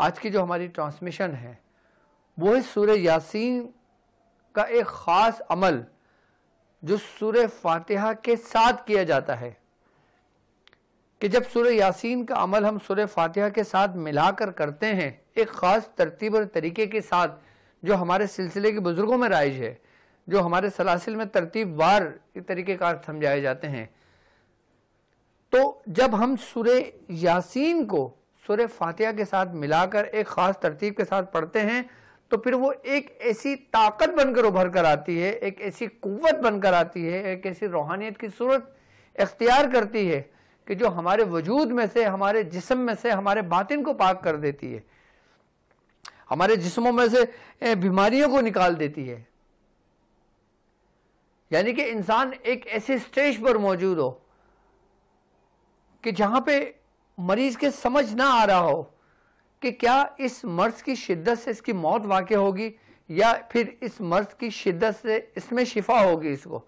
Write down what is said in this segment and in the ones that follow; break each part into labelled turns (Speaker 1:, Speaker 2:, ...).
Speaker 1: आज की जो हमारी ट्रांसमिशन है वो है सूर्य यासीन का एक ख़ास अमल जो सूर्य फातिहा के साथ किया जाता है कि जब सूर्य यासीन का अमल हम सूर्य फातिहा के साथ मिलाकर करते हैं एक ख़ास तरतीब और तरीके के साथ जो हमारे सिलसिले के बुज़ुर्गों में राइज है जो हमारे सलासिल में तरतीब वार तरीक़ेकार समझाए जाते हैं तो जब हम सूर्य यासीन को सुर फातिहा के साथ मिलाकर एक ख़ास तरतीब के साथ पढ़ते हैं तो फिर वो एक ऐसी ताकत बनकर उभर कर आती है एक ऐसी कुत बनकर आती है एक ऐसी रूहानियत की सूरत इख्तियार करती है कि जो हमारे वजूद में से हमारे जिसम में से हमारे बातिन को पाक कर देती है हमारे जिस्मों में से बीमारियों को निकाल देती है यानी कि इंसान एक ऐसे स्टेज पर मौजूद हो कि जहां पे मरीज के समझ ना आ रहा हो कि क्या इस मर्ज की शिद्दत से इसकी मौत वाकई होगी या फिर इस मर्ज की शिद्दत से इसमें शिफा होगी इसको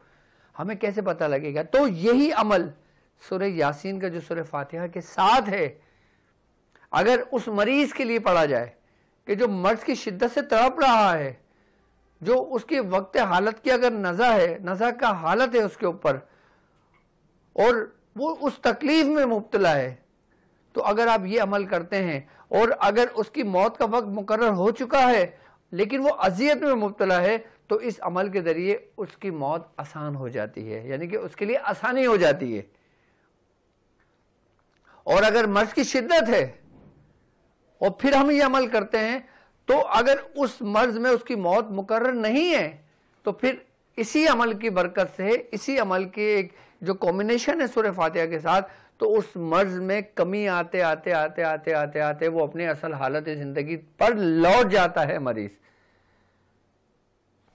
Speaker 1: हमें कैसे पता लगेगा तो यही अमल सुरह यासीन का जो सुरह फातिहा के साथ है अगर उस मरीज के लिए पढ़ा जाए कि जो मर्ज की शिद्दत से तड़प रहा है जो उसके वक्त हालत की अगर नज़ा है नज़ा का हालत है उसके ऊपर और वो उस तकलीफ में मुबतला है तो अगर आप ये अमल करते हैं और अगर उसकी मौत का वक्त मुकर हो चुका है लेकिन वो अजियत में मुबतला है तो इस अमल के ज़रिए उसकी मौत आसान हो जाती है यानी कि उसके लिए आसानी हो जाती है और अगर मर्ज की शिद्दत है और फिर हम ये अमल करते हैं तो अगर उस मर्ज में उसकी मौत मुकर नहीं है तो फिर इसी अमल की बरकत से इसी अमल के एक जो कॉम्बिनेशन है सूर्य फातिहा के साथ तो उस मर्ज में कमी आते आते आते आते आते आते वो अपनी असल हालत जिंदगी पर लौट जाता है मरीज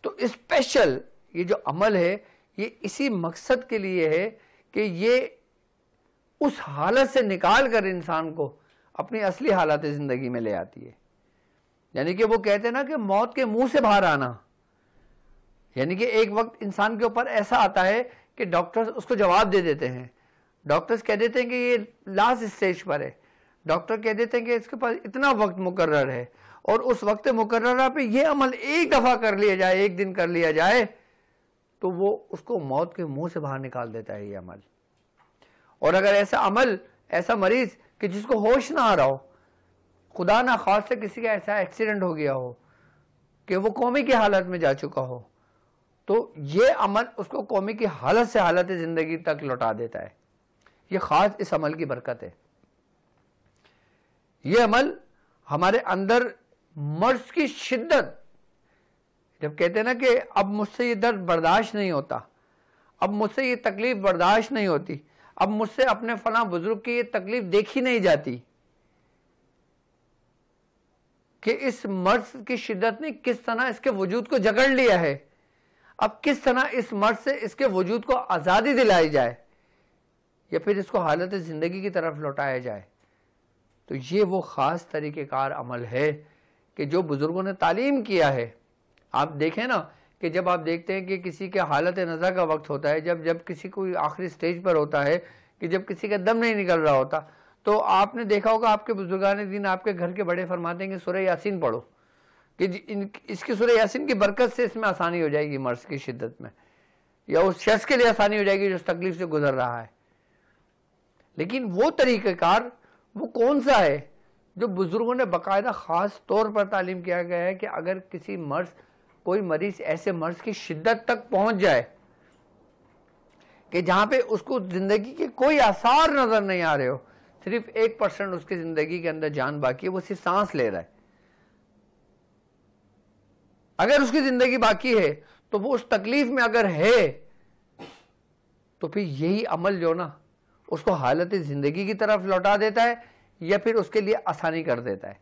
Speaker 1: तो स्पेशल ये जो अमल है ये इसी मकसद के लिए है कि ये उस हालत से निकाल कर इंसान को अपनी असली हालत ज़िंदगी में ले आती है यानी कि वो कहते हैं ना कि मौत के मुंह से बाहर आना यानी कि एक वक्त इंसान के ऊपर ऐसा आता है कि डॉक्टर्स उसको जवाब दे देते हैं डॉक्टर्स कह देते हैं कि ये लास्ट स्टेज पर है डॉक्टर कह देते हैं कि इसके पास इतना वक्त मुकर्र है और उस वक्त मुकर्रा पे ये अमल एक दफ़ा कर लिया जाए एक दिन कर लिया जाए तो वो उसको मौत के मुंह से बाहर निकाल देता है ये अमल और अगर ऐसा अमल ऐसा मरीज कि जिसको होश ना आ रहा हो खुदा ना खास से किसी का ऐसा एक्सीडेंट हो गया हो कि वो कौमी की हालत में जा चुका हो तो ये अमल उसको कौमी की हालत से हालत ज़िंदगी तक लौटा देता है ये ख़ास इस अमल की बरकत है ये अमल हमारे अंदर मर्ज की शिद्दत जब कहते हैं ना कि अब मुझसे ये दर्द बर्दाश्त नहीं होता अब मुझसे ये तकलीफ बर्दाश्त नहीं होती अब मुझसे अपने फला बुजुर्ग की ये तकलीफ देखी नहीं जाती कि इस मर्ज की शिद्दत ने किस तरह इसके वजूद को जगड़ लिया है अब किस तरह इस मर्ज से इसके वजूद को आज़ादी दिलाई जाए या फिर इसको हालत ज़िंदगी की तरफ लौटाया जाए तो ये वो ख़ास तरीक़ेकार अमल है कि जो बुज़ुर्गों ने तालीम किया है आप देखें ना कि जब आप देखते हैं कि किसी के हालत नज़ा का वक्त होता है जब जब किसी कोई आखिरी स्टेज पर होता है कि जब किसी का दम नहीं निकल रहा होता तो आपने देखा होगा आपके बुजुर्गान दिन आपके घर के बड़े फरमाते हैं कि सुरह यासिन पढ़ो कि इन इसकी सुरह यासिन की बरकत से इसमें आसानी हो जाएगी मर्ज की शिद्दत में या उस शख्स के लिए आसानी हो जाएगी जो तकलीफ से गुजर रहा है लेकिन वो तरीक़ार वो कौन सा है जो बुज़ुर्गों ने बाकायदा ख़ास तौर पर तालीम किया गया है कि अगर किसी मर्ज़ कोई मरीज़ ऐसे मर्ज़ की शिद्दत तक पहुंच जाए कि जहाँ पे उसको ज़िंदगी के कोई आसार नज़र नहीं आ रहे हो सिर्फ एक परसेंट उसकी ज़िंदगी के अंदर जान बाकी है वो सिर्फ सांस ले रहा है अगर उसकी ज़िंदगी बाकी है तो वो उस तकलीफ़ में अगर है तो फिर यही अमल जो ना उसको हालत ज़िंदगी की तरफ लौटा देता है या फिर उसके लिए आसानी कर देता है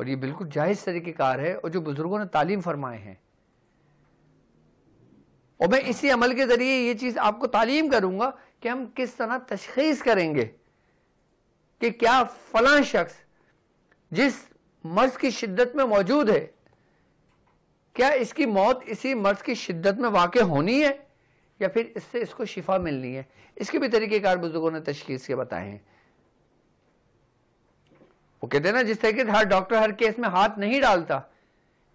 Speaker 1: और ये बिल्कुल जायज़ तरीक़ेकार है और जो बुज़ुर्गों ने तालीम फरमाए हैं और मैं इसी अमल के ज़रिए ये चीज़ आपको तालीम करूंगा कि हम किस तरह तशखीस करेंगे कि क्या फला शख्स जिस मर्ज़ की शिद्दत में मौजूद है क्या इसकी मौत इसी मर्ज़ की शिद्दत में वाकई होनी है या फिर इससे इसको शिफा मिलनी है इसके भी तरीक़ेकार बुजुर्गों ने तशखीस के बताए हैं वो कहते हैं ना जिस तरीके से हर डॉक्टर हर केस में हाथ नहीं डालता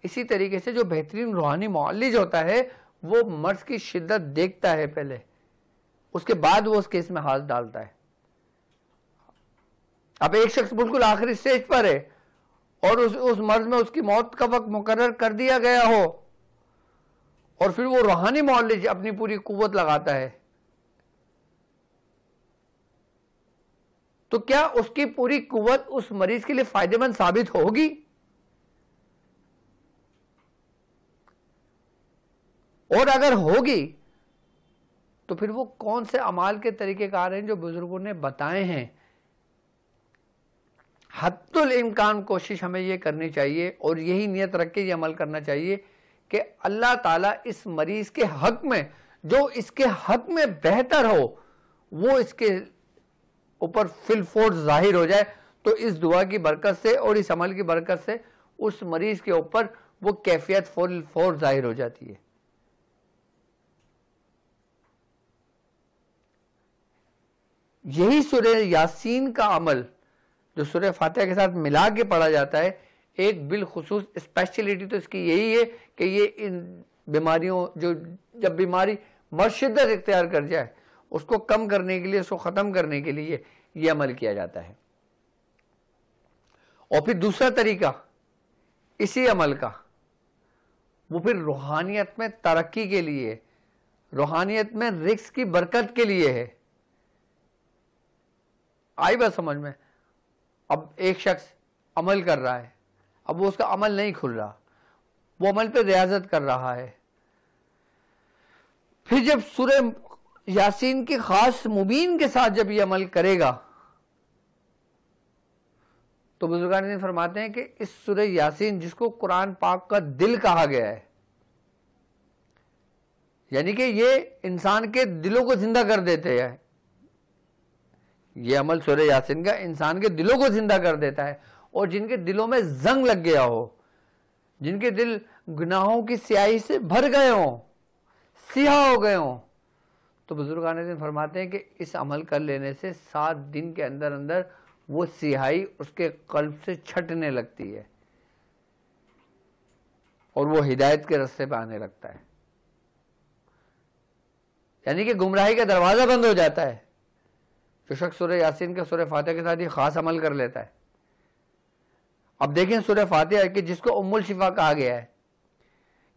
Speaker 1: इसी तरीके से जो बेहतरीन रूहानी मालिज होता है वो मर्ज की शिद्दत देखता है पहले उसके बाद वो उस केस में हाथ डालता है अब एक शख्स बिल्कुल आखिरी स्टेज पर है और उस उस मर्ज में उसकी मौत का वक्त मुकर कर दिया गया हो और फिर वो रूहानी से अपनी पूरी कुवत लगाता है तो क्या उसकी पूरी कुवत उस मरीज के लिए फायदेमंद साबित होगी और अगर होगी तो फिर वो कौन से अमाल के तरीकेकार हैं जो बुजुर्गों ने बताए हैं हतुल इम्कान कोशिश हमें ये करनी चाहिए और यही नियत रख के ये अमल करना चाहिए कि अल्लाह ताला इस मरीज के हक में जो इसके हक में बेहतर हो वो इसके ऊपर फिलफोर्स जाहिर हो जाए तो इस दुआ की बरकत से और इस अमल की बरकत से उस मरीज के ऊपर वो कैफियत फुल जाहिर हो जाती है यही सुर यासीन का अमल जो सुर फातह के साथ मिला के पढ़ा जाता है एक बिलखसूस स्पेशलिटी तो इसकी यही है कि ये इन बीमारियों जो जब बीमारी मरशिदत इख्तियार कर जाए उसको कम करने के लिए उसको ख़त्म करने के लिए ये अमल किया जाता है और फिर दूसरा तरीका इसी अमल का वो फिर रूहानियत में तरक्की के लिए रूहानियत में रिक्स की बरकत के लिए है आई बात समझ में अब एक शख्स अमल कर रहा है अब वो उसका अमल नहीं खुल रहा वो अमल पे रियाजत कर रहा है फिर जब सूर्य यासीन के खास मुबीन के साथ जब ये अमल करेगा तो बुजुर्गान फरमाते हैं कि इस सूर्य यासीन जिसको कुरान पाक का दिल कहा गया है यानी कि ये इंसान के दिलों को जिंदा कर देते हैं ये अमल सूर्य यासीन का इंसान के दिलों को जिंदा कर देता है और जिनके दिलों में जंग लग गया हो जिनके दिल गुनाहों की स्याही से भर गए हो सिया हो गए हो तो बुजुर्ग आने दिन फरमाते हैं कि इस अमल कर लेने से सात दिन के अंदर अंदर वो सियाही उसके कल्प से छटने लगती है और वो हिदायत के रस्ते पर आने लगता है यानी कि गुमराही का दरवाज़ा बंद हो जाता है जो शख्स सूर्य यासीन के सूर्य फातह के साथ ये ख़ास अमल कर लेता है अब देखें सूर्य फातिहा कि जिसको उम्मुल शिफा कहा गया है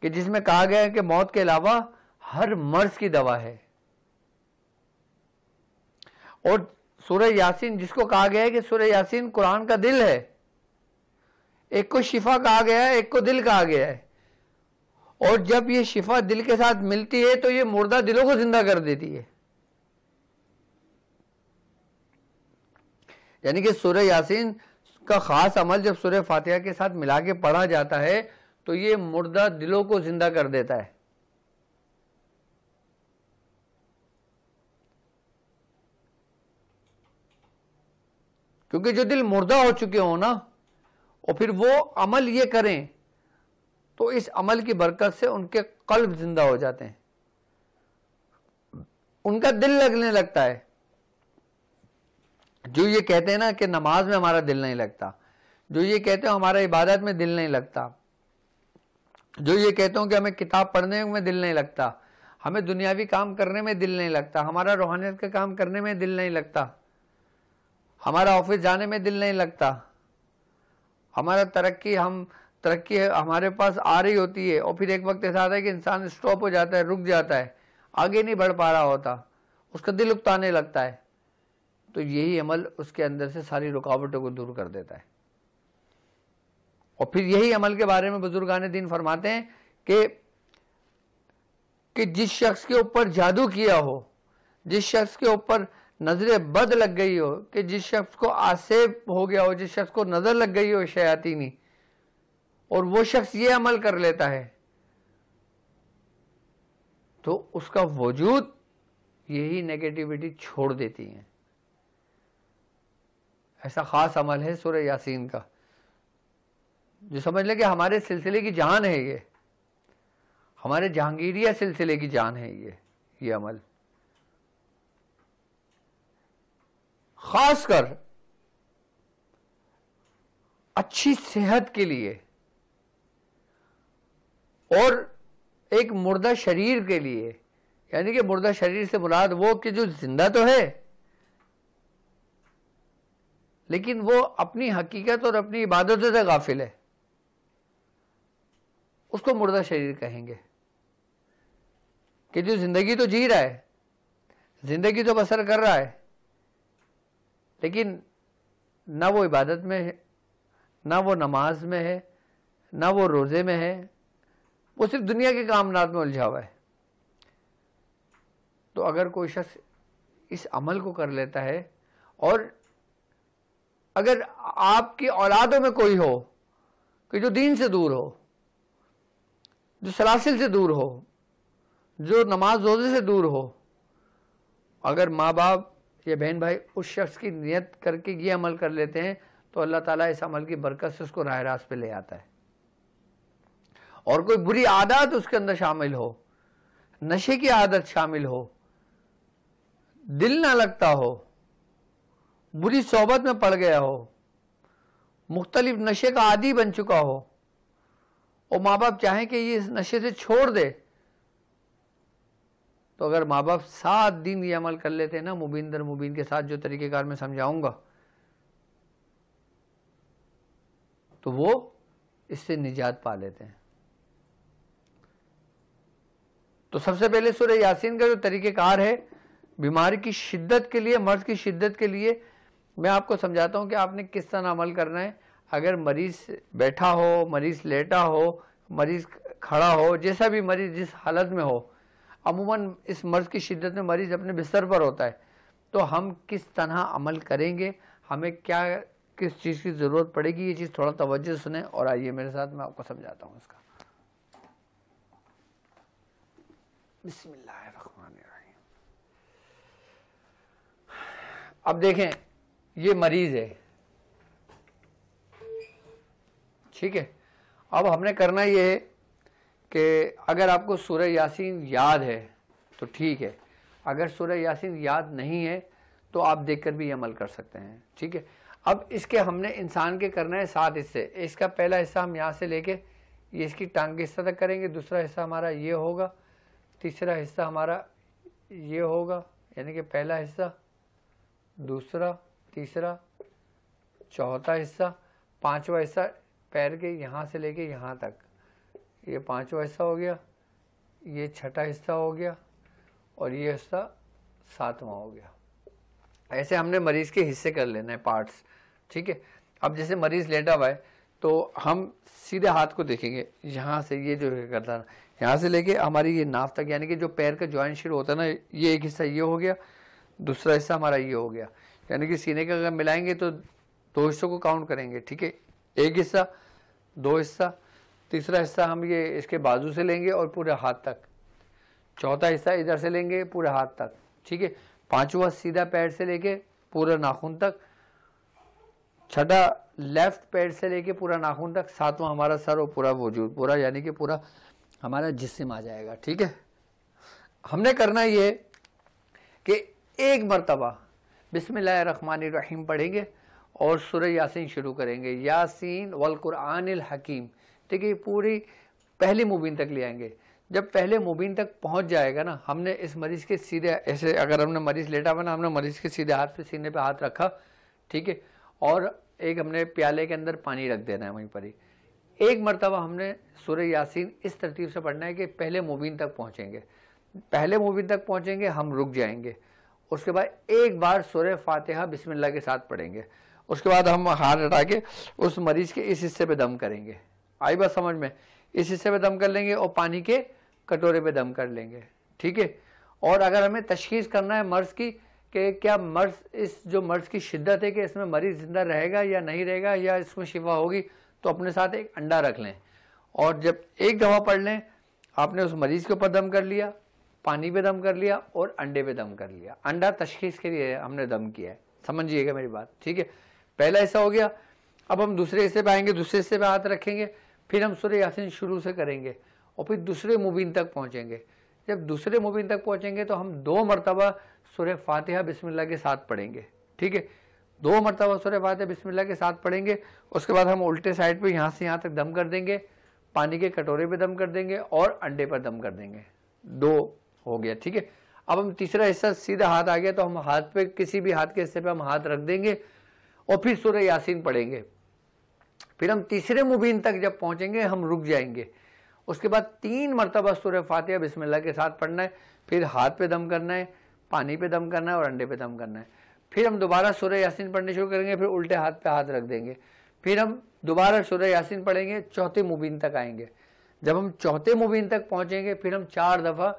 Speaker 1: कि जिसमें कहा गया है कि मौत के अलावा हर मर्ज की दवा है और सूर्य यासीन जिसको कहा गया है कि सूर्य यासीन कुरान का दिल है एक को शिफा कहा गया है एक को दिल कहा गया है और जब ये शिफा दिल के साथ मिलती है तो ये मुर्दा दिलों को जिंदा कर देती है यानी कि सूर्य यासीन का ख़ास अमल जब सुरह फातिहा के साथ मिला के पढ़ा जाता है तो ये मुर्दा दिलों को ज़िंदा कर देता है क्योंकि जो दिल मुर्दा हो चुके हो ना और फिर वो अमल ये करें तो इस अमल की बरकत से उनके कल्ब जिंदा हो जाते हैं उनका दिल लगने लगता है जो ये कहते हैं ना कि नमाज में हमारा दिल नहीं लगता जो ये कहते हो हमारा इबादत में दिल नहीं लगता जो ये कहते हो कि हमें किताब पढ़ने में दिल नहीं लगता हमें दुनियावी काम करने में दिल नहीं लगता हमारा रूहानियत का काम करने में दिल नहीं लगता हमारा ऑफिस जाने में दिल नहीं लगता हमारा तरक्की हम तरक्की हमारे पास आ रही होती है और फिर एक वक्त ऐसा आता है कि इंसान स्टॉप हो जाता है रुक जाता है आगे नहीं बढ़ पा रहा होता उसका दिल उकताने लगता है तो यही अमल उसके अंदर से सारी रुकावटों को दूर कर देता है और फिर यही अमल के बारे में बुजुर्गान दिन फरमाते हैं कि कि जिस शख्स के ऊपर जादू किया हो जिस शख्स के ऊपर नजर बद लग गई हो कि जिस शख्स को आसेब हो गया हो जिस शख्स को नज़र लग गई हो शयातीनी और वो शख्स ये अमल कर लेता है तो उसका वजूद यही नेगेटिविटी छोड़ देती है ऐसा ख़ास अमल है सूर्य यासीन का जो समझ लें कि हमारे सिलसिले की जान है ये हमारे जहांगीरिया सिलसिले की जान है ये ये अमल खासकर अच्छी सेहत के लिए और एक मुर्दा शरीर के लिए यानी कि मुर्दा शरीर से मुराद वो कि जो जिंदा तो है लेकिन वो अपनी हकीकत और अपनी इबादतों से गाफिल है उसको मुर्दा शरीर कहेंगे कि जो जिंदगी तो जी रहा है जिंदगी तो बसर कर रहा है लेकिन ना वो इबादत में है ना वो नमाज में है ना वो रोज़े में है वो सिर्फ दुनिया के कामनात में उलझा हुआ है तो अगर कोई शख्स इस अमल को कर लेता है और अगर आपकी औलादों में कोई हो कि जो दीन से दूर हो जो सलासिल से दूर हो जो नमाज रोजे से दूर हो अगर माँ बाप या बहन भाई उस शख्स की नियत करके ये अमल कर लेते हैं तो अल्लाह ताला इस अमल की बरकत से उसको राह रास पे ले आता है और कोई बुरी आदत उसके अंदर शामिल हो नशे की आदत शामिल हो दिल ना लगता हो बुरी सोहबत में पड़ गया हो मुख्तलिफ नशे का आदि बन चुका हो और माँ बाप चाहें कि ये इस नशे से छोड़ दे तो अगर माँ बाप सात दिन ये अमल कर लेते हैं ना मुबीन दर मुबीन के साथ जो तरीक़ेकार मैं समझाऊंगा तो वो इससे निजात पा लेते हैं तो सबसे पहले सूर्य यासीन का जो तरीक़ेकार है बीमारी की शिद्दत के लिए मर्द की शिद्दत के लिए मैं आपको समझाता हूँ कि आपने किस तरह अमल करना है अगर मरीज बैठा हो मरीज लेटा हो मरीज खड़ा हो जैसा भी मरीज जिस हालत में हो अमूमन इस मर्ज़ की शिद्दत में मरीज अपने बिस्तर पर होता है तो हम किस तरह अमल करेंगे हमें क्या किस चीज़ की ज़रूरत पड़ेगी ये चीज़ थोड़ा तोज्जो सुने और आइए मेरे साथ मैं आपको समझाता हूँ इसका बिस्मिल्लाह अब देखें ये मरीज है ठीक है अब हमने करना ये है कि अगर आपको सूर्य यासीन याद है तो ठीक है अगर सूर्य यासीन याद नहीं है तो आप देखकर भी अमल कर सकते हैं ठीक है अब इसके हमने इंसान के करना है सात हिस्से इसका पहला हिस्सा हम यहाँ से लेके ये इसकी टांग के हिस्सा तक करेंगे दूसरा हिस्सा हमारा ये होगा तीसरा हिस्सा हमारा ये होगा यानी कि पहला हिस्सा दूसरा तीसरा चौथा हिस्सा पांचवा हिस्सा पैर के यहाँ से लेके यहाँ तक ये पांचवा हिस्सा हो गया ये छठा हिस्सा हो गया और ये हिस्सा सातवां हो गया ऐसे हमने मरीज के हिस्से कर लेना है पार्ट्स ठीक है अब जैसे मरीज लेटा हुआ है तो हम सीधे हाथ को देखेंगे यहाँ से ये जो करता ना यहाँ से लेके हमारी ये नाफ तक यानी कि जो पैर का ज्वाइंट शुरू होता है ना ये एक हिस्सा ये हो गया दूसरा हिस्सा हमारा ये हो गया यानी कि सीने का अगर मिलाएंगे तो दो हिस्सों को काउंट करेंगे ठीक है एक हिस्सा दो हिस्सा तीसरा हिस्सा हम ये इसके बाजू से लेंगे और पूरे हाथ तक चौथा हिस्सा इधर से लेंगे पूरे हाथ तक ठीक है पांचवा सीधा पैर से लेके पूरा नाखून तक छठा लेफ्ट पैर से लेके पूरा नाखून तक सातवां हमारा सर और पूरा वजूद पूरा यानी कि पूरा हमारा जिसम आ जाएगा ठीक है हमने करना ये कि एक मरतबा बिसमीम पढ़ेंगे और सुर यासीन शुरू करेंगे यासीन वलकुरान हकीम ठीक है पूरी पहले मुबीन तक ले आएंगे जब पहले मुबीन तक पहुंच जाएगा ना हमने इस मरीज के सीधे ऐसे अगर हमने मरीज लेटा हुआ ना हमने मरीज के सीधे हाथ पे सीने पे हाथ रखा ठीक है और एक हमने प्याले के अंदर पानी रख देना है वहीं पर ही एक मरतबा हमने सुर यासीन इस तरतीब से पढ़ना है कि पहले मुबीन तक पहुँचेंगे पहले मुबीन तक पहुँचेंगे हम रुक जाएंगे उसके बाद एक बार सुर फातिहा बिस्मिल्लाह के साथ पढ़ेंगे उसके बाद हम हाथ हटा के उस मरीज के इस हिस्से पे दम करेंगे आई बात समझ में इस हिस्से पे दम कर लेंगे और पानी के कटोरे पे दम कर लेंगे ठीक है और अगर हमें तशखीस करना है मर्ज की कि क्या मर्ज इस जो मर्ज की शिद्दत है कि इसमें मरीज जिंदा रहेगा या नहीं रहेगा या इसमें शिफा होगी तो अपने साथ एक अंडा रख लें और जब एक दवा पढ़ लें आपने उस मरीज के ऊपर दम कर लिया पानी पे दम कर लिया और अंडे पे दम कर लिया अंडा तशखीस के लिए हमने दम किया है समझिएगा मेरी बात ठीक है पहला ऐसा हो गया अब हम दूसरे हिस्से पे आएंगे दूसरे हिस्से पे हाथ रखेंगे फिर हम सूर्य यासिन शुरू से करेंगे और फिर दूसरे मुबिन तक पहुंचेंगे जब दूसरे मुबिन तक पहुंचेंगे तो हम दो मरतबा सूर्य फातिहा बिस्मिल्लाह के साथ पढ़ेंगे ठीक है दो मरतबा सूर्य फातिहा बिस्मिल्लाह के साथ पढ़ेंगे उसके बाद हम उल्टे साइड पर यहाँ से यहाँ तक दम कर देंगे पानी के कटोरे पर दम कर देंगे और अंडे पर दम कर देंगे दो हो गया ठीक है अब हम तीसरा हिस्सा सीधा हाथ आ गया तो हम हाथ पे किसी भी हाथ के हिस्से पे हम हाथ रख देंगे और फिर सूर्य यासीन पढ़ेंगे फिर हम तीसरे मुबीन तक जब पहुंचेंगे हम रुक जाएंगे उसके बाद तीन मरतबा सूर्य फातिहा बिस्मिल्लाह के साथ पढ़ना है फिर हाथ पे दम करना है पानी पे दम करना है और अंडे पे दम करना है फिर हम दोबारा सूर्य यासीन पढ़ने शुरू करेंगे फिर उल्टे हाथ पे हाथ रख देंगे फिर हम दोबारा सूर्य यासीन पढ़ेंगे चौथे मुबीन तक आएंगे जब हम चौथे मुबीन तक पहुंचेंगे फिर हम चार दफ़ा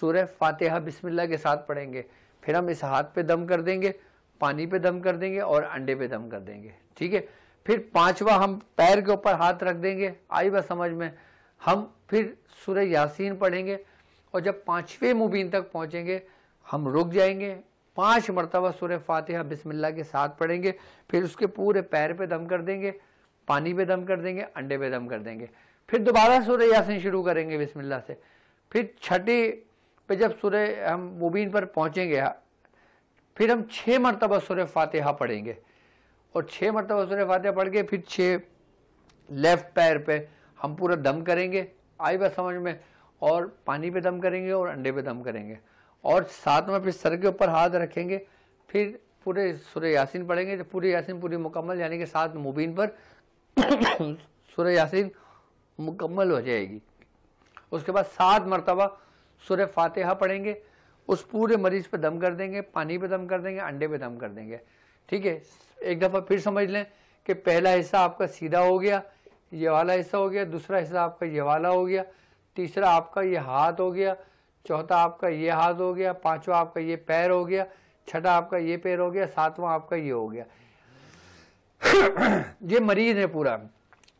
Speaker 1: सूर्य फातिहा बिस्मिल्लाह के साथ पढ़ेंगे फिर हम इस हाथ पे दम कर देंगे पानी पे दम कर देंगे और अंडे पे दम कर देंगे ठीक है फिर पांचवा हम पैर के ऊपर हाथ रख देंगे आई बात समझ में हम फिर सूर्य यासीन पढ़ेंगे और जब पांचवें मुबीन तक पहुंचेंगे हम रुक जाएंगे पांच मरतबा सूर्य फातिहा बिस्मिल्लाह के साथ पढ़ेंगे फिर उसके पूरे पैर पे दम कर देंगे पानी पे दम कर देंगे अंडे पे दम कर देंगे फिर दोबारा सूर्य यासीन शुरू करेंगे बिस्मिल्लाह से फिर छठी पे जब सुरह हम मुबीन पर पहुँचेंगे फिर हम छः मरतबा सुर फातिहा पढ़ेंगे और छः मरतबा सुर फातिहा पढ़ के फिर छः लेफ़्ट पैर पे हम पूरा दम करेंगे आई बात समझ में और पानी पे दम करेंगे और अंडे पे दम करेंगे और साथ में फिर सर के ऊपर हाथ रखेंगे फिर पूरे सुर यासिन पढ़ेंगे तो पूरे यासिन पूरी मुकम्मल यानी कि साथ मुबीन पर सुर यासिन मुकम्मल हो जाएगी उसके बाद सात मरतबा सूर्य फातिहा पढ़ेंगे उस पूरे मरीज पे दम कर देंगे पानी पे दम कर देंगे अंडे पे दम कर देंगे ठीक है एक दफ़ा फिर समझ लें कि पहला हिस्सा आपका सीधा हो गया ये वाला हिस्सा हो गया दूसरा हिस्सा आपका ये वाला हो गया तीसरा आपका ये हाथ हो गया चौथा आपका ये हाथ हो गया पांचवा आपका ये पैर हो गया छठा आपका ये पैर हो गया सातवां आपका ये हो गया ये मरीज है पूरा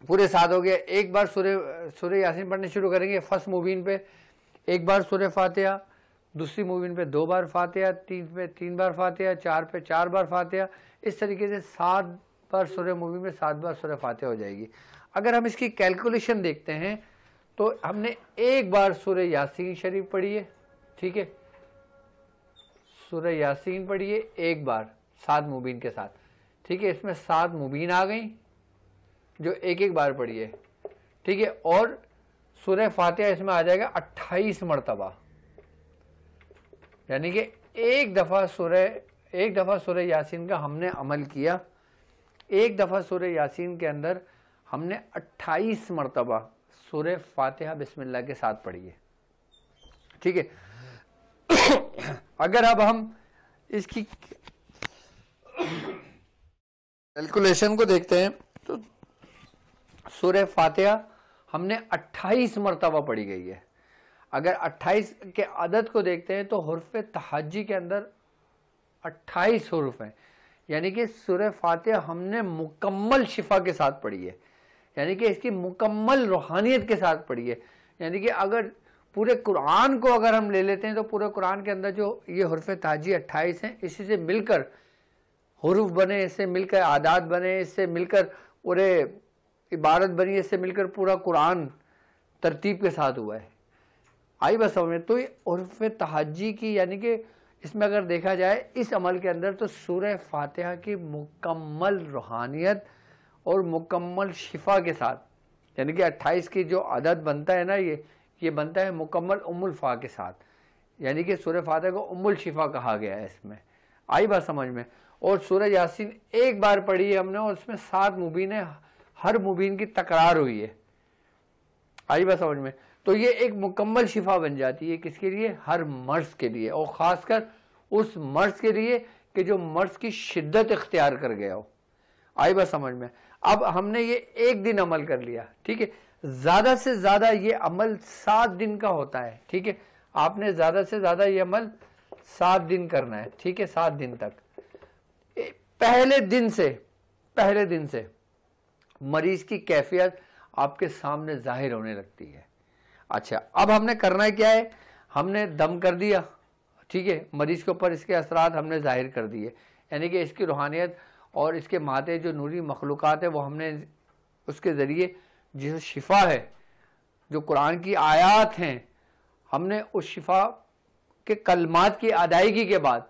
Speaker 1: पूरे साथ हो गया एक बार सूर्य सूर्य यासीन पढ़ने शुरू करेंगे फर्स्ट मुबीन पे एक बार सूर्य फातिहा दूसरी मूविन पे दो बार फातिहा तीन पे तीन बार फातिहा चार पे चार बार फातिहा इस तरीके से सात बार सूर्य मूवी में सात बार सूर्य फातिहा हो जाएगी अगर हम इसकी कैलकुलेशन देखते हैं तो हमने एक बार सूर्य यासीन शरीफ पढ़ी है ठीक है सूर्य यासीन पढ़िए एक बार सात मुबीन के साथ ठीक है इसमें सात मुबीन आ गई जो एक एक बार पढ़िए ठीक है और सूर्य फातिहा इसमें आ जाएगा अट्ठाईस मरतबा यानी कि एक दफ़ा सूर्य एक दफ़ा सूर्य यासीन का हमने अमल किया एक दफ़ा सूर्य यासीन के अंदर हमने 28 मरतबा सूर्य फातिहा बिस्मिल्लाह के साथ पढ़ी है ठीक है अगर अब हम इसकी कैलकुलेशन को देखते हैं तो सूर्य फातिहा हमने 28 मरतबा पढ़ी गई है अगर 28 के आदत को देखते हैं तो हरफ तहजी के अंदर 28 हरफ हैं यानी कि सुर फातह हमने मुकम्मल शिफा के साथ पढ़ी है यानी कि इसकी मुकम्मल रूहानियत के साथ पढ़ी है यानी कि अगर पूरे कुरान को अगर हम ले लेते हैं तो पूरे कुरान के अंदर जो ये हरफ ताजी अट्ठाईस हैं इसी से मिलकर हरूफ बने इससे मिलकर आदात बने इससे मिलकर पूरे इबारत बनी इससे मिलकर पूरा कुरान तरतीब के साथ हुआ है आई बस समझ तो उर्फ तहजी की यानी कि इसमें अगर देखा जाए इस अमल के अंदर तो सूर्य फातिहा की मुकम्मल रूहानियत और मुकम्मल शिफा के साथ यानी कि 28 की जो आदत बनता है ना ये ये बनता है मुकम्मल फा के साथ यानी कि सूर्य फातह को उमुल शिफा कहा गया है इसमें आई बात समझ में और सूर्य यासिन एक बार पढ़ी है हमने और उसमें सात मुबीन हर मुबीन की तकरार हुई है आई बात समझ में तो ये एक मुकम्मल शिफा बन जाती है किसके लिए हर मर्ज के लिए और ख़ासकर उस मर्ज के लिए कि जो मर्ज की शिद्दत इख्तियार कर गया हो आई बात समझ में अब हमने ये एक दिन अमल कर लिया ठीक है ज़्यादा से ज़्यादा ये अमल सात दिन का होता है ठीक है आपने ज़्यादा से ज़्यादा ये अमल सात दिन करना है ठीक है सात दिन तक पहले दिन से पहले दिन से मरीज की कैफियत आपके सामने जाहिर होने लगती है अच्छा अब हमने करना क्या है हमने दम कर दिया ठीक है मरीज के ऊपर इसके असरात हमने जाहिर कर दिए यानी कि इसकी रूहानियत और इसके माते जो नूरी मखलूक है वो हमने उसके ज़रिए जो शिफा है जो कुरान की आयात हैं हमने उस शिफा के कलमात की अदायगी के बाद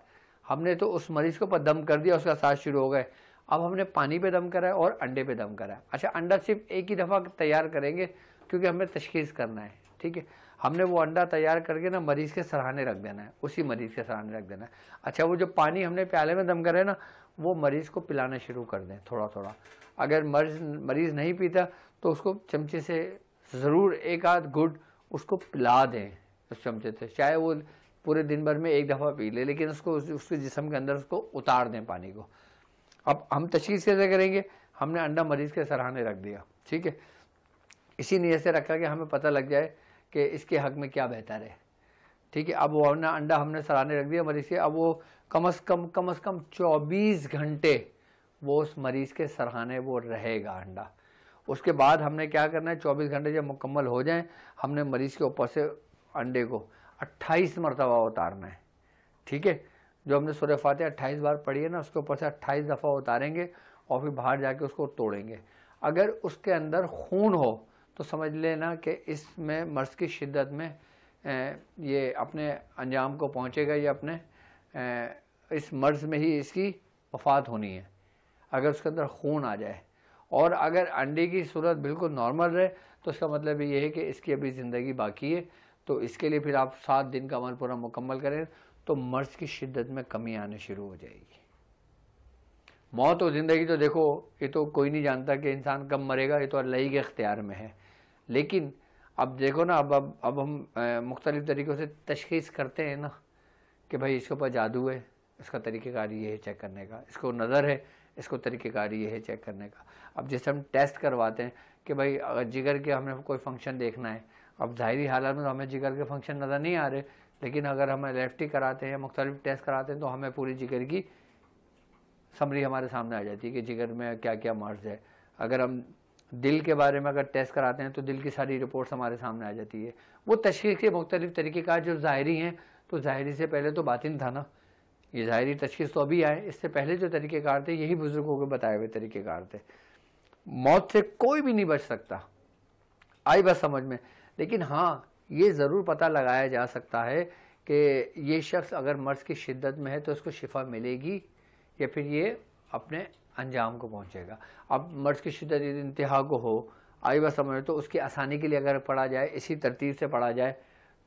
Speaker 1: हमने तो उस मरीज़ के ऊपर दम कर दिया उसका साथ शुरू हो गए अब हमने पानी पे दम करा है और अंडे पे दम करा है अच्छा अंडा सिर्फ एक ही दफ़ा तैयार करेंगे क्योंकि हमें तशखीस करना है ठीक है हमने वो अंडा तैयार करके ना मरीज़ के सराहने रख देना है उसी मरीज़ के सराहने रख देना है अच्छा वो जो पानी हमने प्याले में दम करा है ना वो मरीज़ को पिलाना शुरू कर दें थोड़ा थोड़ा अगर मर्ज मरीज़ नहीं पीता तो उसको चमचे से ज़रूर एक आध गुड उसको पिला दें उस चमचे से चाहे वो पूरे दिन भर में एक दफ़ा पी ले लेकिन उसको उसके जिसम के अंदर उसको उतार दें पानी को अब हम तशीस कैसे करेंगे हमने अंडा मरीज के सराहने रख दिया ठीक है इसी नीयत से रखा कि हमें पता लग जाए कि इसके हक में क्या बेहतर है ठीक है अब वो हमने अंडा हमने सराहने रख दिया मरीज के अब वो कम अज़ कम कम अज़ कम चौबीस घंटे वो उस मरीज़ के सराहने वो रहेगा अंडा उसके बाद हमने क्या करना है चौबीस घंटे जब मुकम्मल हो जाए हमने मरीज़ के ऊपर से अंडे को अट्ठाईस मरतबा उतारना है ठीक है जो हमने सूर्य फाते अट्ठाईस बार पढ़ी है ना उसके ऊपर से अट्ठाईस दफ़ा उतारेंगे और फिर बाहर जाके उसको तोड़ेंगे अगर उसके अंदर खून हो तो समझ लेना कि इसमें मर्ज की शिद्दत में ये अपने अंजाम को पहुँचेगा या अपने इस मर्ज में ही इसकी वफात होनी है अगर उसके अंदर खून आ जाए और अगर अंडे की सूरत बिल्कुल नॉर्मल रहे तो इसका मतलब ये है कि इसकी अभी ज़िंदगी बाकी है तो इसके लिए फिर आप सात दिन का अमल पूरा मुकम्मल करें तो मर्ज की शिद्दत में कमी आने शुरू हो जाएगी मौत और ज़िंदगी तो देखो ये तो कोई नहीं जानता कि इंसान कब मरेगा ये तो अल्लाह ही के अख्तियार में है लेकिन अब देखो ना अब अब अब हम मुख्तलिफ़ तरीक़ों से तशखीस करते हैं ना कि भाई इसके ऊपर जादू है इसका तरीक़ेकार ये है चेक करने का इसको नज़र है इसको तरीक़ेकार ये है चेक करने का अब जैसे हम टेस्ट करवाते हैं कि भाई अगर जिगर के हमें कोई फंक्शन देखना है अब ज़ाहरी हालात में तो हमें जिगर के फंक्शन नज़र नहीं आ रहे लेकिन अगर हम लेफ्टी कराते हैं मुख्तलिफ टेस्ट कराते हैं तो हमें पूरी जिगर की समरी हमारे सामने आ जाती है कि जिगर में क्या क्या मर्ज है अगर हम दिल के बारे में अगर टेस्ट कराते हैं तो दिल की सारी रिपोर्ट्स हमारे सामने आ जाती है वो तशखीस के मुख्तलिफ तरीक़ेकार जो ज़ाहरी हैं तो ज़ाहरी से पहले तो बातिन था ना ये ज़ाहरी तशखीस तो अभी आए इससे पहले जो तरीक़ेकार थे यही बुज़ुर्गों के बताए हुए तरीक़ेकार थे मौत से कोई भी नहीं बच सकता आई बस समझ में लेकिन हाँ ये ज़रूर पता लगाया जा सकता है कि ये शख्स अगर मर्ज़ की शिद्दत में है तो उसको शिफा मिलेगी या फिर ये अपने अंजाम को पहुँचेगा अब मर्ज़ की शिद्दत यदि इंतहा को हो आई बस समझ तो उसकी आसानी के लिए अगर पढ़ा जाए इसी तरतीब से पढ़ा जाए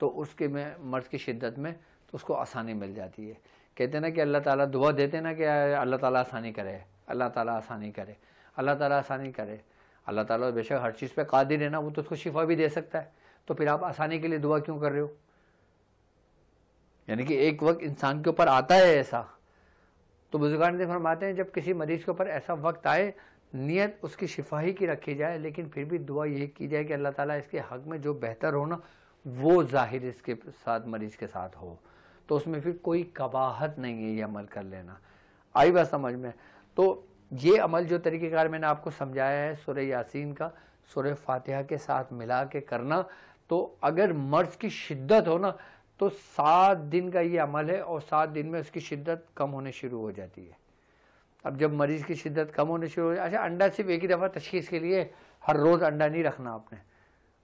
Speaker 1: तो उसके में मर्ज़ की शिद्दत में तो उसको आसानी मिल जाती है कहते ना कि अल्लाह ताला दुआ देते ना कि अल्लाह ताला आसानी करे अल्लाह ताला आसानी करे अल्लाह ताला आसानी करे अल्लाह ताला बेशक हर चीज़ पे कादिर है ना वो तो उसको शिफा भी दे सकता है तो फिर आप आसानी के लिए दुआ क्यों कर रहे हो यानी कि एक वक्त इंसान के ऊपर आता है ऐसा तो बुजुर्गान फरमाते हैं जब किसी मरीज के ऊपर ऐसा वक्त आए नियत उसकी शिफाही की रखी जाए लेकिन फिर भी दुआ यह की जाए कि अल्लाह ताला इसके हक में जो बेहतर हो ना वो जाहिर इसके साथ मरीज के साथ हो तो उसमें फिर कोई कबाहत नहीं है ये अमल कर लेना आई बात समझ में तो ये अमल जो तरीक़ेकार मैंने आपको समझाया है सुर यासीन का सुर फातिहा के साथ मिला के करना तो अगर मर्ज की शिद्दत हो ना तो सात दिन का ये अमल है और सात दिन में उसकी शिद्दत कम होने शुरू हो जाती है अब जब मरीज़ की शिद्दत कम होने शुरू हो जाए अच्छा अंडा सिर्फ एक ही दफ़ा तशीस के लिए हर रोज़ अंडा नहीं रखना आपने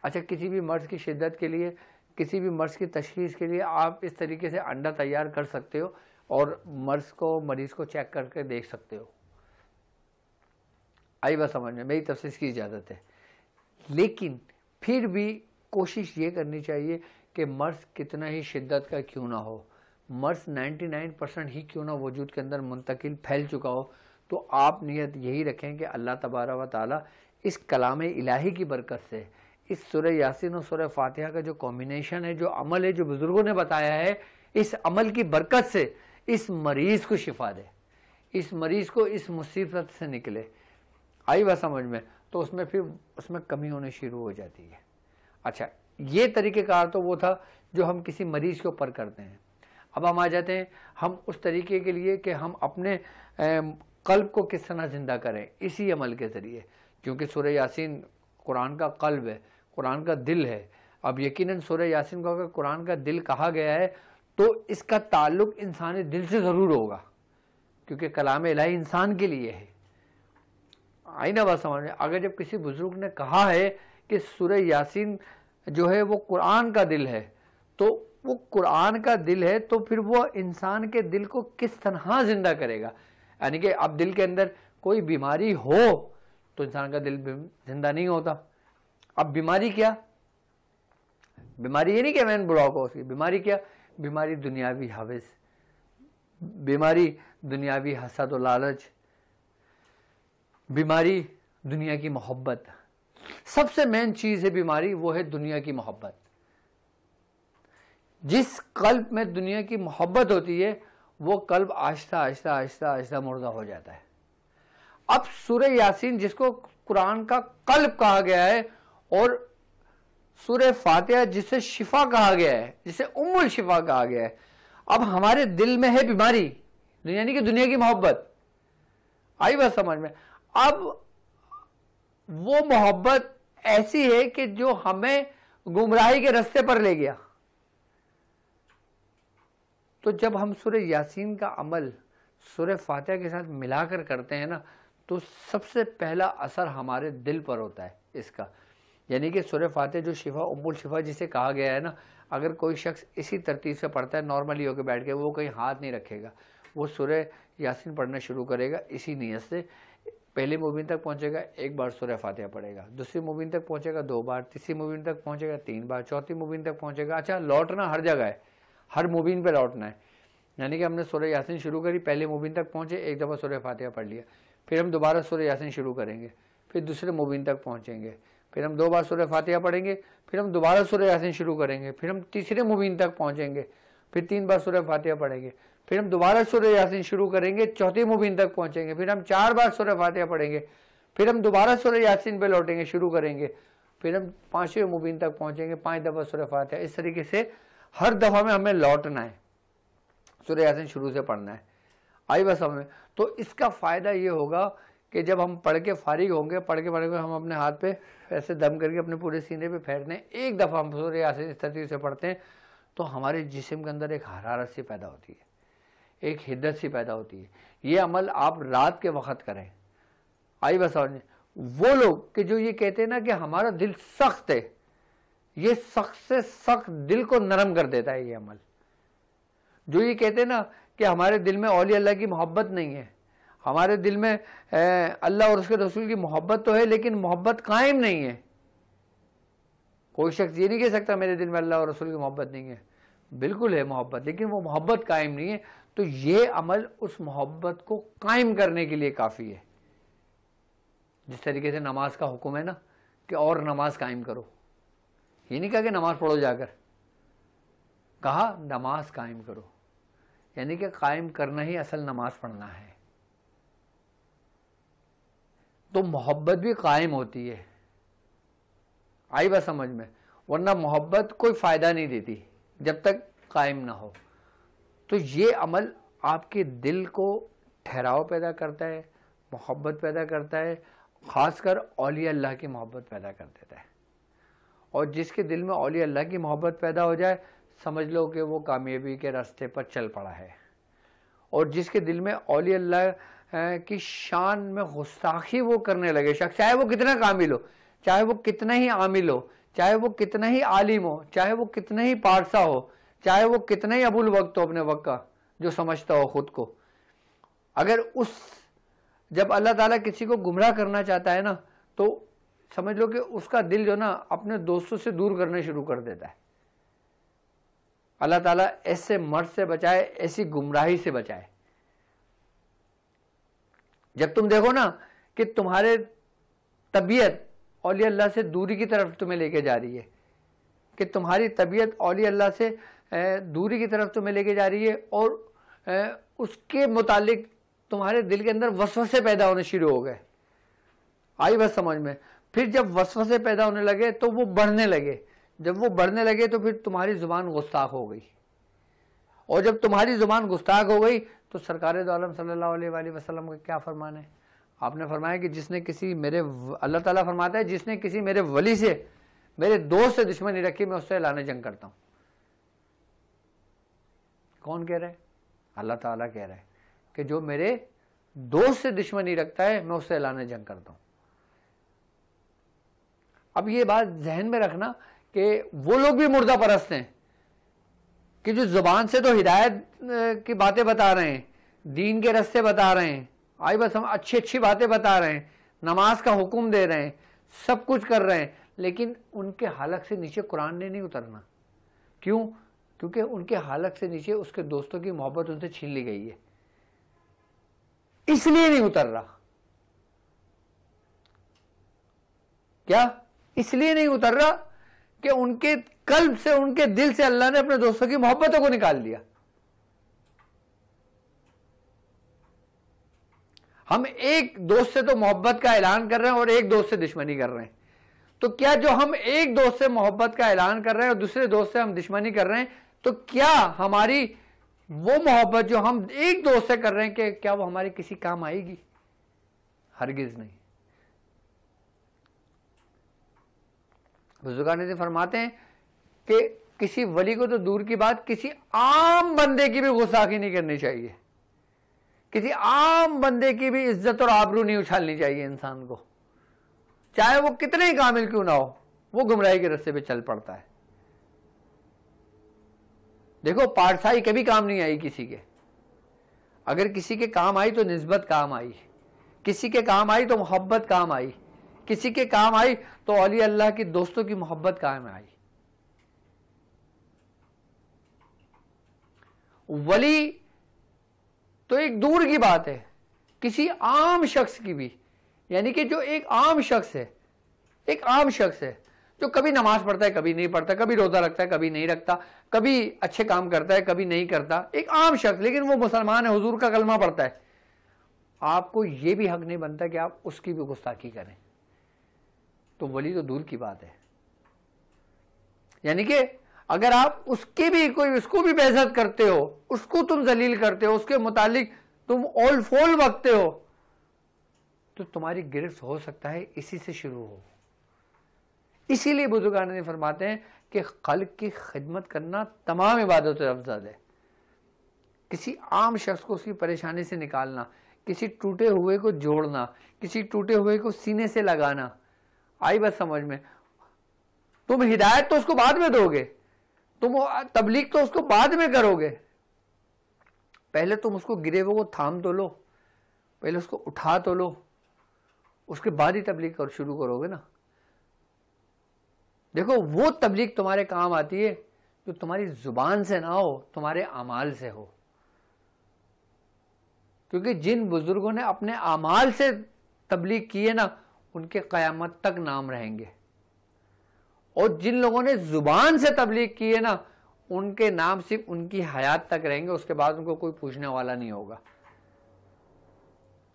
Speaker 1: अच्छा किसी भी मर्ज़ की शिद्दत के लिए किसी भी मर्ज़ की तशीस के लिए आप इस तरीके से अंडा तैयार कर सकते हो और मर्ज़ को मरीज़ को चेक करके देख सकते हो आई बात समझ में मेरी तफसीस की इजाज़त है लेकिन फिर भी कोशिश ये करनी चाहिए कि मर्स कितना ही शिद्दत का क्यों ना हो मर्स 99 परसेंट ही क्यों ना वजूद के अंदर मुंतकिल फैल चुका हो तो आप नीयत यही रखें कि अल्लाह तबारा व ताली इस कलाम इलाही की बरकत से इस सुर यासिन और सुर फातिहा का जो कॉम्बिनेशन है जो अमल है जो बुज़ुर्गों ने बताया है इस अमल की बरकत से इस मरीज़ को शिफा दे इस मरीज़ को इस मुसीबत से निकले आई वह समझ में तो उसमें फिर उसमें कमी होनी शुरू हो जाती है अच्छा ये तरीक़ेकार तो वो था जो हम किसी मरीज के ऊपर करते हैं अब हम आ जाते हैं हम उस तरीके के लिए कि हम अपने कल्ब को किस तरह ज़िंदा करें इसी अमल के ज़रिए क्योंकि सूर्य यासीन कुरान का कल्ब है कुरान का दिल है अब यकीनन सूर्य यासिन को अगर कुरान का दिल कहा गया है तो इसका ताल्लुक इंसानी दिल से ज़रूर होगा क्योंकि कलाम इलाही इंसान के लिए है आई ना बात समझ में अगर जब किसी बुज़ुर्ग ने कहा है कि सूर्य यासीन जो है वो कुरान का दिल है तो वो कुरान का दिल है तो फिर वो इंसान के दिल को किस तरह जिंदा करेगा यानी कि अब दिल के अंदर कोई बीमारी हो तो इंसान का दिल जिंदा नहीं होता अब बीमारी क्या बीमारी ये नहीं कि मैंने बुढ़ापा उसकी बीमारी क्या बीमारी दुनियावी हविस बीमारी दुनियावी हसद और लालच बीमारी दुनिया की मोहब्बत सबसे मेन चीज़ है बीमारी वो है दुनिया की मोहब्बत जिस कल्ब में दुनिया की मोहब्बत होती है वो कल्ब आहिस्ता आहिस्ता आहिस्ता आहिस्ता मुर्दा हो जाता है अब सूर्य यासीन जिसको कुरान का कल्ब कहा गया है और सूर्य फातिहा जिसे शिफा कहा गया है जिसे उमुल शिफा कहा गया है अब हमारे दिल में है बीमारी यानी कि दुनिया की मोहब्बत आई बात समझ में अब वो मोहब्बत ऐसी है कि जो हमें गुमराही के रस्ते पर ले गया तो जब हम सुर यासीन का अमल सुर फातह के साथ मिलाकर करते हैं ना तो सबसे पहला असर हमारे दिल पर होता है इसका यानी कि सुर फातह जो शिफा उमुल शिफा जिसे कहा गया है ना अगर कोई शख्स इसी तरतीब से पढ़ता है नॉर्मली होकर बैठ के वो कहीं हाथ नहीं रखेगा वो सुर यासीन पढ़ना शुरू करेगा इसी नीयत से पहली मुबिन तक पहुंचेगा एक बार सूर्य फातिहा पड़ेगा दूसरी मुबिन तक पहुंचेगा दो बार तीसरी मुबिन तक पहुंचेगा तीन बार चौथी मुबिन तक पहुंचेगा अच्छा लौटना हर जगह है हर मुबिन पे लौटना है यानी कि हमने सूर्य यासिन शुरू करी पहले मुबिन तक पहुंचे एक दफ़ा सूर्य फातिहा पढ़ लिया फिर हम दोबारा सूर्य यासिन शुरू करेंगे फिर दूसरे मुबिन तक पहुँचेंगे फिर हम दो बार सूर्य फातिहा पढ़ेंगे फिर हम दोबारा सूर्य यासिन शुरू करेंगे फिर हम तीसरे मुबिन तक पहुँचेंगे फिर तीन बार सूर्य फातिहा पढ़ेंगे फिर हम दोबारा सूर्य यासीन शुरू करेंगे चौथे मुबीन तक पहुंचेंगे फिर हम चार बार सूर्य फातिहा पढ़ेंगे फिर हम दोबारा सूर्य यासीन पे लौटेंगे शुरू करेंगे फिर हम पांचवें मुबीन तक पहुंचेंगे पांच दफा सूर्य फातिहा इस तरीके से हर दफा में हमें लौटना है सूर्य यासीन शुरू से पढ़ना है आई बस हमें तो इसका फ़ायदा ये होगा कि जब हम पढ़ के फारिग होंगे पढ़ के पढ़ के हम अपने हाथ पे ऐसे दम करके अपने पूरे सीने पे फेरते हैं एक दफ़ा हम सूर्य यासीन इस तरीके से पढ़ते हैं तो हमारे जिसम के अंदर एक हरारत सी पैदा होती है एक हिद्दत सी पैदा होती है ये अमल आप रात के वक्त करें आई बस और वो लोग कि जो ये कहते हैं ना कि हमारा दिल सख्त है ये सख्त से सख्त दिल को नरम कर देता है ये अमल जो ये कहते हैं ना कि हमारे दिल में औली अल्लाह की मोहब्बत नहीं है हमारे दिल में अल्लाह और उसके रसूल की मोहब्बत तो है लेकिन मोहब्बत कायम नहीं है कोई शख्स ये नहीं कह सकता मेरे दिल में अल्लाह और रसूल की मोहब्बत नहीं है बिल्कुल है मोहब्बत लेकिन वो मोहब्बत कायम नहीं है तो यह अमल उस मोहब्बत को कायम करने के लिए काफ़ी है जिस तरीके से नमाज का हुक्म है ना कि और नमाज कायम करो ये नहीं कहा कि नमाज पढ़ो जाकर कहा नमाज कायम करो यानी कि कायम करना ही असल नमाज पढ़ना है तो मोहब्बत भी कायम होती है आई बात समझ में वरना मोहब्बत कोई फ़ायदा नहीं देती जब तक कायम ना हो तो ये अमल आपके दिल को ठहराव पैदा करता है मोहब्बत पैदा करता है ख़ासकर अली अल्लाह की मोहब्बत पैदा कर देता है और जिसके दिल में अली अल्लाह की मोहब्बत पैदा हो जाए समझ लो कि वो कामयाबी के रास्ते पर चल पड़ा है और जिसके दिल में अली अल्लाह की शान में गुस्ताखी वो करने लगे शख्स चाहे वो कितना कामिल हो चाहे वो कितना ही आमिल हो चाहे वो कितना ही आलिम हो चाहे वो कितना ही पारसा हो चाहे वो कितने ही अबुल वक्त हो अपने वक्त का जो समझता हो खुद को अगर उस जब अल्लाह ताला किसी को गुमराह करना चाहता है ना तो समझ लो कि उसका दिल जो ना अपने दोस्तों से दूर करने शुरू कर देता है अल्लाह ताला ऐसे मर्द से बचाए ऐसी गुमराही से बचाए जब तुम देखो ना कि तुम्हारे तबीयत औली अल्लाह से दूरी की तरफ तुम्हें लेके जा रही है कि तुम्हारी तबीयत औली अल्लाह से दूरी की तरफ तुम्हें लेके जा रही है और उसके मुतालिक तुम्हारे दिल के अंदर वसवसे पैदा होने शुरू हो गए आई बस समझ में फिर जब वसवसे पैदा होने लगे तो वो बढ़ने लगे जब वो बढ़ने लगे तो फिर तुम्हारी ज़ुबान गुस्ताख हो गई और जब तुम्हारी ज़ुबान गुस्ताख हो गई तो सरकार दोम सल्ला वसलम का क्या फरमान है आपने फरमाया कि जिसने किसी मेरे अल्लाह ताला फरमाता है जिसने किसी मेरे वली से मेरे दोस्त से दुश्मनी रखी मैं उससे लाने जंग करता हूँ कौन कह रहा है अल्लाह ताला कह रहा है कि जो मेरे दोस्त से दुश्मनी रखता है मैं उससे लाने जंग करता हूं अब ये बात जहन में रखना कि वो लोग भी मुर्दा परस्त हैं कि जो जुबान से तो हिदायत की बातें बता रहे हैं दीन के रस्ते बता रहे हैं आई बस हम अच्छी अच्छी बातें बता रहे हैं नमाज का हुक्म दे रहे हैं सब कुछ कर रहे हैं लेकिन उनके हालत से नीचे कुरान ने नहीं उतरना क्यों क्योंकि उनके हालत से नीचे उसके दोस्तों की मोहब्बत उनसे छीन ली गई है इसलिए नहीं उतर रहा क्या इसलिए नहीं उतर रहा कि उनके कल्ब से उनके दिल से अल्लाह ने अपने दोस्तों की मोहब्बतों को निकाल लिया हम एक दोस्त से तो मोहब्बत का ऐलान कर रहे हैं और एक दोस्त से दुश्मनी कर रहे हैं तो क्या जो हम एक दोस्त से मोहब्बत का ऐलान कर रहे हैं और दूसरे दोस्त से हम दुश्मनी कर रहे हैं तो क्या हमारी वो मोहब्बत जो हम एक दोस्त से कर रहे हैं कि क्या वो हमारे किसी काम आएगी हरगिज नहीं बुजुर्ग ने फरमाते हैं कि किसी वली को तो दूर की बात किसी आम बंदे की भी गुस्साखी नहीं करनी चाहिए किसी आम बंदे की भी इज्जत और आबरू नहीं उछालनी चाहिए इंसान को चाहे वो कितने ही कामिल क्यों ना हो वो गुमराही के रस्ते पे चल पड़ता है देखो पाठशाही कभी काम नहीं आई किसी के अगर किसी के काम आई तो नस्बत काम आई किसी के काम आई तो मोहब्बत काम आई किसी के काम आई तो अली अल्लाह की दोस्तों की मोहब्बत काम आई वली तो एक दूर की बात है किसी आम शख्स की भी यानी कि जो एक आम शख्स है एक आम शख्स है जो तो कभी नमाज पढ़ता है कभी नहीं पढ़ता कभी रोजा रखता है कभी नहीं रखता कभी अच्छे काम करता है कभी नहीं करता एक आम शख्स लेकिन वो मुसलमान है हजूर का कलमा पढ़ता है आपको ये भी हक नहीं बनता कि आप उसकी भी गुस्ताखी करें तो वली तो दूर की बात है यानी कि अगर आप उसकी भी कोई उसको भी बेजत करते हो उसको तुम जलील करते हो उसके मुतालिक तुम ओल फोल बकते हो तो तुम्हारी गिरफ्त हो सकता है इसी से शुरू हो इसीलिए बुजुर्गान ने फरमाते हैं कि कल की खिदमत करना तमाम इबादत अफजल है किसी आम शख्स को उसकी परेशानी से निकालना किसी टूटे हुए को जोड़ना किसी टूटे हुए को सीने से लगाना आई बस समझ में तुम हिदायत तो उसको बाद में दोगे तुम तबलीग तो उसको बाद में करोगे पहले तुम उसको गिरेवों को थाम तो लो पहले उसको उठा तो लो उसके बाद ही तबलीग कर शुरू करोगे ना देखो वो तबलीग तुम्हारे काम आती है जो तुम्हारी जुबान से ना हो तुम्हारे अमाल से हो क्योंकि जिन बुजुर्गों ने अपने अमाल से तबलीग की है ना उनके क़यामत तक नाम रहेंगे और जिन लोगों ने ज़ुबान से तबलीग की है ना उनके नाम सिर्फ उनकी हयात तक रहेंगे उसके बाद उनको कोई पूछने वाला नहीं होगा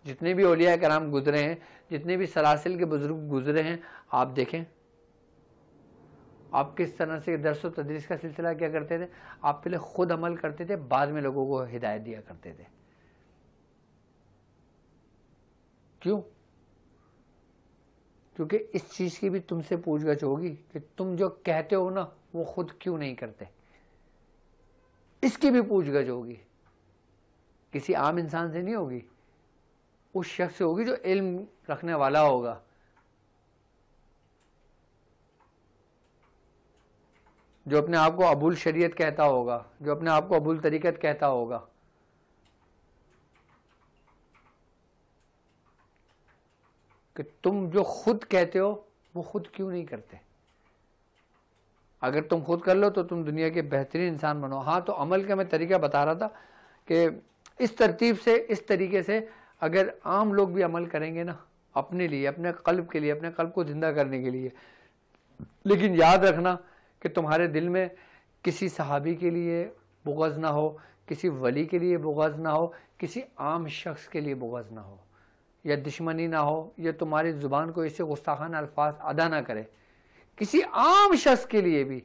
Speaker 1: जितने भी ओलिया कराम गुजरे हैं जितने भी सरासिल के बुज़ुर्ग गुजरे हैं आप देखें आप किस तरह से दरस तदरीस का सिलसिला क्या करते थे आप पहले खुद अमल करते थे बाद में लोगों को हिदायत दिया करते थे क्यों क्योंकि इस चीज़ की भी तुमसे पूछ गछ होगी कि तुम जो कहते हो ना वो खुद क्यों नहीं करते इसकी भी पूछ गछ होगी किसी आम इंसान से नहीं होगी उस शख्स से होगी जो इल्म रखने वाला होगा जो अपने आप को अबुल शरीयत कहता होगा जो अपने आप को अबुल तरीक़त कहता होगा कि तुम जो खुद कहते हो वो खुद क्यों नहीं करते अगर तुम खुद कर लो तो तुम दुनिया के बेहतरीन इंसान बनो हाँ तो अमल का मैं तरीका बता रहा था कि इस तरतीब से इस तरीके से अगर आम लोग भी अमल करेंगे ना अपने लिए अपने कल्ब के लिए अपने कल्ब को ज़िंदा करने के लिए लेकिन याद रखना कि तुम्हारे दिल में किसी सहाबी के लिए बुगज़ ना हो किसी वली के लिए बुगज़ ना हो किसी आम शख्स के लिए बुगज़ ना हो या दुश्मनी ना हो या तुम्हारी ज़ुबान को इससे गुस्ताखान अल्फाज अदा ना करे किसी आम शख्स के लिए भी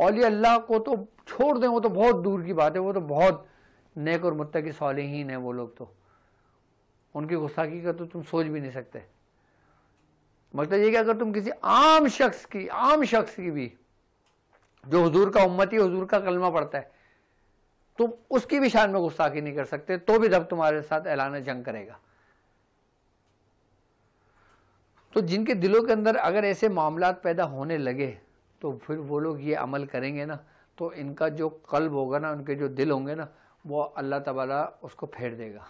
Speaker 1: और अल्लाह को तो छोड़ दें वो तो बहुत दूर की बात है वो तो बहुत नेक और मुत्तकी सालहीन है वो लोग तो उनकी गुस्ताखी का तो तुम सोच भी नहीं सकते मतलब ये कि अगर तुम किसी आम शख्स की आम शख्स की भी जो हजूर का उम्मती हजूर का कलमा पड़ता है तुम उसकी भी शान में गुस्ताखी नहीं कर सकते तो भी रब तुम्हारे साथ ऐलान जंग करेगा तो जिनके दिलों के अंदर अगर ऐसे मामला पैदा होने लगे तो फिर वो लोग ये अमल करेंगे ना तो इनका जो कल्ब होगा ना उनके जो दिल होंगे ना वो अल्लाह तबाला उसको फेर देगा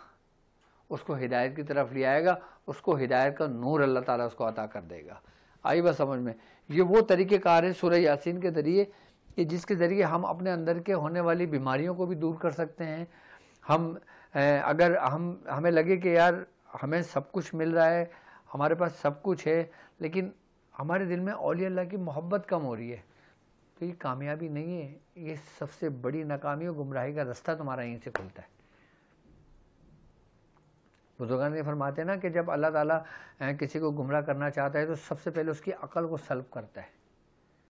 Speaker 1: उसको हिदायत की तरफ ले आएगा उसको हिदायत का नूर अल्लाह ताला उसको अता कर देगा आई बस समझ में ये वो तरीक़ेकार हैं सूर्य यासीन के ज़रिए कि जिसके ज़रिए हम अपने अंदर के होने वाली बीमारियों को भी दूर कर सकते हैं हम अगर हम हमें लगे कि यार हमें सब कुछ मिल रहा है हमारे पास सब कुछ है लेकिन हमारे दिल में औली अल्लाह की मोहब्बत कम हो रही है तो ये कामयाबी नहीं है ये सबसे बड़ी नाकामी और गुमराही का रास्ता तुम्हारा यहीं से खुलता है बुजुर्गान ने फरमाते हैं ना कि जब अल्लाह ताला किसी को गुमराह करना चाहता है तो सबसे पहले उसकी अकल को सल्ब करता है